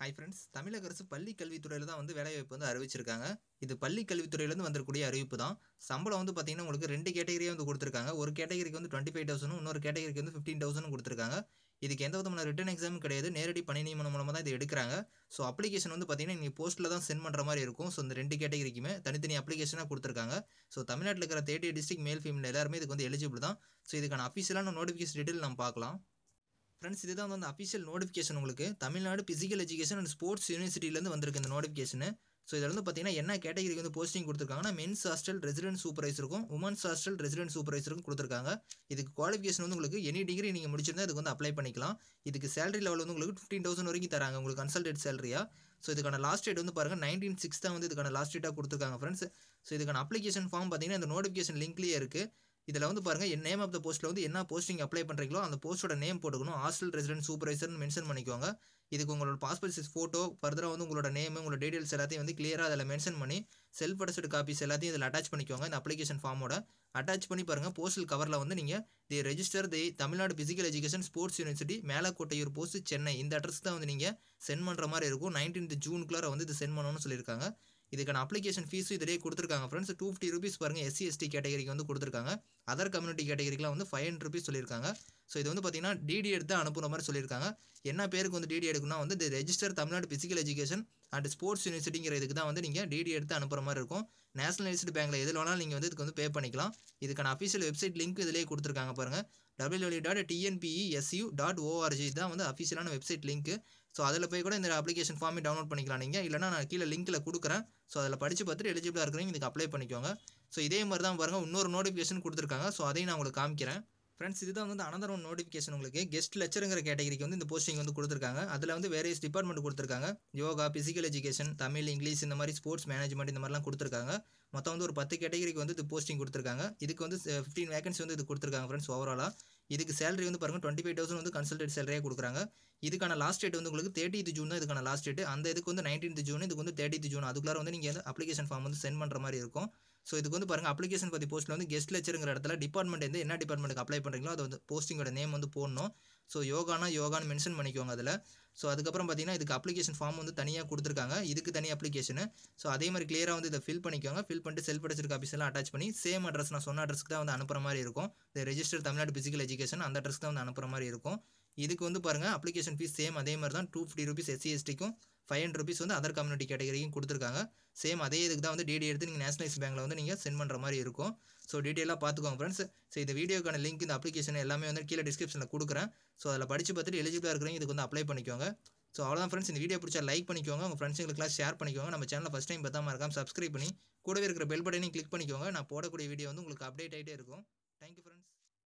hi friends தமிழக அரசு பள்ளி கல்வித்துறையில் தான் வந்து வேலைவாய்ப்பு வந்து அறிவிச்சிருக்காங்க இது பள்ளி வந்து வந்திருக்கூடிய அறிவிப்பு தான் சம்பளம் வந்து பார்த்தீங்கன்னா உங்களுக்கு ரெண்டு கேட்டகரியே வந்து கொடுத்துருக்காங்க ஒரு கேட்டகரிக்கு வந்து டுவெண்ட்டி ஃபைவ் தௌசண்ட் இன்னொரு கேட்டகரிக்கு வந்து ஃபிஃப்டீன் தௌசண்ட் கொடுத்துருக்காங்க இதுக்கு எந்த விதமான ரிட்டன் எக்ஸாமும் கிடையாது நேரடி பணி நியமனம் மூலமாக தான் இது எடுக்கிறாங்க ஸோ அப்ளிகேஷன் வந்து பார்த்தீங்கன்னா நீங்கள் போஸ்ட்டில் தான் சென்ட் பண்ணுற மாதிரி இருக்கும் ஸோ இந்த ரெண்டு கேட்டகரிக்குமே தனித்தனி அப்ளிகேஷனாக கொடுத்துருக்காங்க ஸோ தமிழ்நாட்டில் இருக்கிற தேர்ட்டி டிஸ்ட்ரிக் மேல் ஃபீமேல் எல்லாருமே இதுக்கு வந்து எலிஜிபிள் தான் ஸோ இதுக்கான அஃபிஷியலான நோட்டிஃபிகேஷன் டீட்டெயில் நம்ம பார்க்கலாம் ஃப்ரெண்ட்ஸ் இதுதான் வந்து அந்த அஃபிஷியல் நோட்டிஃபிகேஷன் உங்களுக்கு Tamil Nadu physical education and sports யூனிவர்சிட்டிலேருந்து வந்திருக்கு இந்த நோட்டிஃபிகேஷன் ஸோ இதில் வந்து பார்த்தீங்கன்னா என்ன கேட்டகரிக்கு வந்து போஸ்டிங் கொடுத்துருக்காங்கன்னா மென்ஸ் ஹாஸ்டல் ரெசிடென்ட் சூப்பர்வைசருக்கும் உமன்ஸ் ஹாஸ்டல் ரெசிடென்ட் சூப்பர்வைசருக்கும் கொடுத்துருக்காங்க இதுக்கு குவாலிஃபிகேஷன் வந்து உங்களுக்கு எனி டிகிரி நீங்கள் முடிச்சிருந்தால் இதுக்கு வந்து அப்ளை பண்ணிக்கலாம் இதுக்கு சேலரி லெவல் வந்து உங்களுக்கு ஃபிஃப்டீன் தௌசண்ட் வரைக்கும் தராங்க உங்களுக்கு கன்சல்டேட் சேலரியா ஸோ இதுக்கான லாஸ்ட் டேட் வந்து பாருங்கள் நைன்டீன் சிக்ஸ் தான் வந்து இதுக்கான லாஸ்ட் டேட்டாக கொடுத்துருக்காங்க ஃப்ரெண்ட்ஸ் ஸோ இதுக்கான அப்ளிகேஷன் ஃபார்ம் பார்த்தீங்கன்னா இந்த நோட்டிஃபிகேஷன் லிங்க்லேயே இருக்குது இதில் வந்து பாருங்கள் என் நேம் ஆஃப் த போஸ்ட்டில் வந்து என்ன போஸ்டிங் அப்ளை பண்ணுறீங்களோ அந்த போஸ்ட்டோட நேம் போட்டுக்கணும் ஹாஸ்டல் ரெசிடென்ட் சூப்பர்வைசர்னு மென்ஷன் பண்ணிக்கோங்க இதுக்கு உங்களோட பாஸ்போர்ட் சைஸ் ஃபோட்டோ ஃபர்தராக வந்து உங்களோட நேம் உங்களோட டீட்டெயில்ஸ் எல்லாத்தையும் வந்து கிளியராக அதில் மென்ஷன் பண்ணி செல்ஃப் அடஸ்ட் காப்பீஸ் எல்லாத்தையும் இதில் அட்டாச் பண்ணிக்கோங்க இந்த அப்ளிகேஷன் ஃபார்மோட அட்டாச் பண்ணி பாருங்கள் போஸ்டல் கவரில் வந்து நீங்கள் the register the Tamil Nadu physical education sports university Melakottaiyur post Chennai இந்த அட்ரஸ் தான் வந்து நீங்கள் சென்ட் பண்ணுற மாதிரி இருக்கும் நைன்டீன்த் ஜூனுக்குள்ளார வந்து இது சென்ட் பண்ணணும்னு சொல்லியிருக்காங்க இதுக்கான அப்ளிகேஷன் ஃபீஸும் இதிலேயே கொடுத்துருக்காங்க ஃப்ரெண்ட்ஸ் டூ ஃபிஃப்டி ருபீஸ் பாருங்கள் எஸ்சி எஸ்டி கேட்டகரிக்கு வந்து கொடுத்துருக்காங்க அதர் கம்யூனிட்டி கேட்டகரிக்கெலாம் வந்து ஃபைவ் ஹண்ட்ரட் ருபீஸ் சொல்லியிருக்காங்க ஸோ இது வந்து பார்த்திங்கன்னா டிடி எடுத்து அனுப்புகிற மாதிரி சொல்லியிருக்காங்க என்ன பேருக்கு வந்து டிடி எடுக்குன்னா வந்து இது register Tamil Nadu physical education and sports யூனிவர்சிட்டிங்கிற இதுக்கு தான் வந்து நீங்கள் டிடி எடுத்து அனுப்புகிற மாதிரி இருக்கும் நேஷனல் யூனிவர்சிட்டி பேங்கில் எதில் வேணாலும் நீங்கள் வந்து இதுக்கு வந்து பே பண்ணிக்கலாம் இதுக்கான அஃபிஷியல் வெப்சைட் லிங்க் இதிலேயே கொடுத்துருக்காங்க பாருங்கள் W dot TNPE e dot ORG தான் வந்து அஃபிஷியலான வெப்சைட் லிங்க் ஸோ அதில் போய் கூட இந்த அப்ளிகேஷன் ஃபார்மை டவுன்லோட் பண்ணிக்கலாம் நீங்கள் இல்லைனா நான் கீழே லிங்க்கில் கொடுக்குறேன் ஸோ அதில் படித்து பார்த்துட்டு எலிஜிபிளாக இருக்கிறீங்க இதுக்கு அப்ளை பண்ணிக்கோங்க ஸோ இதே மாதிரி தான் பாருங்கள் இன்னொரு நோட்டிஃபிகேஷன் கொடுத்துருக்காங்க ஸோ அதையும் நான் உங்களுக்கு காமிக்கிறேன் ஃப்ரெண்ட்ஸ் இதுதான் வந்து அனதர் ஒன் நோட்டிஃபிகேஷன் உங்களுக்கு கெஸ்ட் லெக்சருங்கிற கேட்டகரிக்கு வந்து இந்த போஸ்டிங் வந்து கொடுத்துருக்காங்க அதில் வந்து வேரியஸ் டிபார்ட்மெண்ட் கொடுத்துருக்காங்க yoga physical education Tamil English இந்த மாதிரி ஸ்போர்ட்ஸ் மேனேஜ்மெண்ட் இந்த மாதிரிலாம் கொடுத்துருக்காங்க மொத்தம் வந்து ஒரு பத்து கேட்டகரிக்கு வந்து இது போஸ்டிங் கொடுத்துருக்காங்க இதுக்கு வந்து ஃபிஃப்டீன் eh, வேகன்சி வந்து இது கொடுத்துருக்காங்க ஃப்ரெண்ட்ஸ் ஓவராலாக இதுக்கு சேலரி வந்து பாருங்கள் டுவெண்ட்டி ஃபைவ் தௌசண்ட் வந்து கன்சல்டேட் சேலரியாக கொடுக்குறாங்க இதுக்கான லாஸ்ட் டேட் வந்து உங்களுக்கு தேர்ட்டி ஜூன் தான் இதுக்கான லாஸ்ட் டேட் அந்த இதுக்கு வந்து நைன்டீன் ஜூன் இதுக்கு வந்து தேர்ட்டி ஜூன் அதுக்குள்ளார வந்து நீங்கள் அப்ளிகேஷன் ஃபார்ம் வந்து சென்ட் பண்ணுற மாதிரி இருக்கும் ஸோ இதுக்கு வந்து பாருங்கள் அப்ளிகேஷன் பற்றி போஸ்ட்டில் வந்து கெஸ்ட் லெச்சருங்கிற இடத்துல டிபார்ட்மெண்ட் வந்து என்ன டிபார்ட்மெண்ட்டுக்கு அப்ளை பண்ணுறீங்களோ அது வந்து போஸ்டிங்கோட நேம் வந்து போடணும் ஸோ யோகானா யோகான்னு மென்ஷன் பண்ணிக்கோங்க அதில் ஸோ அதுக்கப்புறம் பார்த்தீங்கன்னா இதுக்கு அப்ளிகேஷன் ஃபார்ம் வந்து தனியாக கொடுத்துருக்காங்க இதுக்கு தனி அப்ளிகேஷனு ஸோ அதே மாதிரி கிளியராக வந்து இதை ஃபில் பண்ணிக்கோங்க ஃபில் பண்ணிட்டு செல்ஃப் அடிச்சிருக்க ஆஃபீஸ்லாம் அட்டாச் பண்ணி சேம் அட்ரஸ் நான் சொன்ன அட்ரஸ்க்கு தான் வந்து அனுப்புற மாதிரி இருக்கும் இந்த ரெஜிஸ்டர் தமிழ்நாடு ஃபிசிக்கல் எஜுகேஷன் அந்த அட்ரஸ்க்கு தான் வந்து அனுப்புற மாதிரி இருக்கும் இதுக்கு வந்து பாருங்கள் அப்ளிகேஷன் ஃபீஸ் சேம் அதே மாதிரி தான் டூ ஃபிஃப்டி ருபீஸ் எஸ்சி எஸ்டிக்கும் ஃபைவ் ஹண்ட்ரட் ருபீஸ் வந்து அதர் கம்யூனிட்டி கேட்டகரிக்கும் கொடுத்துருக்காங்க சேம் அதே இதுக்கு தான் வந்து டிடி எடுத்து நீங்கள் நேஷனலைஸ் பேங்க்கில் வந்து நீங்கள் சென்ட் பண்ணுற மாதிரி இருக்கும் ஸோ டீட்டெயிலாக பார்த்துக்கோங்க ஃப்ரெண்ட்ஸ் ஸோ இந்த வீடியோக்கான லிங்க் இந்த அப்ளிகேஷன் எல்லாமே வந்து கீழே டிஸ்கிரிப்ஷனில் கொடுக்குறேன் ஸோ அதில் படித்து பார்த்துட்டு எலிஜிபிளாக இருக்கிறீங்க இதுக்கு வந்து அப்ளை பண்ணிக்கோங்க ஸோ அவ்வளோதான் ஃப்ரெண்ட்ஸ் இந்த வீடியோ பிடிச்சா லைக் பண்ணிக்கோங்க உங்கள் ஃப்ரெண்ட்ஸுங்களுக்குலாம் ஷேர் பண்ணிக்கோங்க நம்ம சேனலில் ஃபஸ்ட் டைம் பார்த்தாம இருக்காம சப்ஸ்கிரைப் பண்ணி கூடவே இருக்கிற பெல் பட்டனையும் கிளிக் பண்ணிக்கோங்க நான் போடக்கூடிய வீடியோ வந்து உங்களுக்கு அப்டேட் ஆகிட்டே இருக்கும் தேங்க்யூ ஃப்ரெண்ட்ஸ்